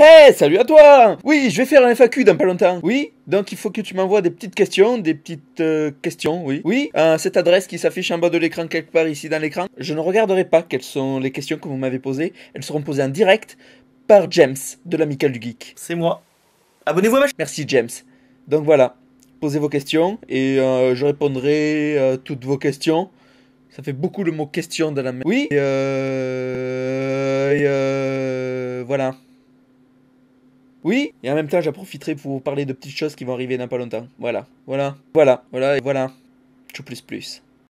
Hey, salut à toi Oui, je vais faire un FAQ dans pas longtemps. Oui donc il faut que tu m'envoies des petites questions, des petites euh, questions, oui. Oui, cette adresse qui s'affiche en bas de l'écran quelque part ici dans l'écran. Je ne regarderai pas quelles sont les questions que vous m'avez posées. Elles seront posées en direct par James de l'Amicale du Geek. C'est moi. Abonnez-vous à ma chaîne. Merci James. Donc voilà, posez vos questions et euh, je répondrai à euh, toutes vos questions. Ça fait beaucoup le mot question dans la main. Oui. euh, voilà. Oui, et en même temps, j'approfiterai pour vous parler de petites choses qui vont arriver dans pas longtemps. Voilà, voilà, voilà, voilà, et voilà. Tchou plus plus.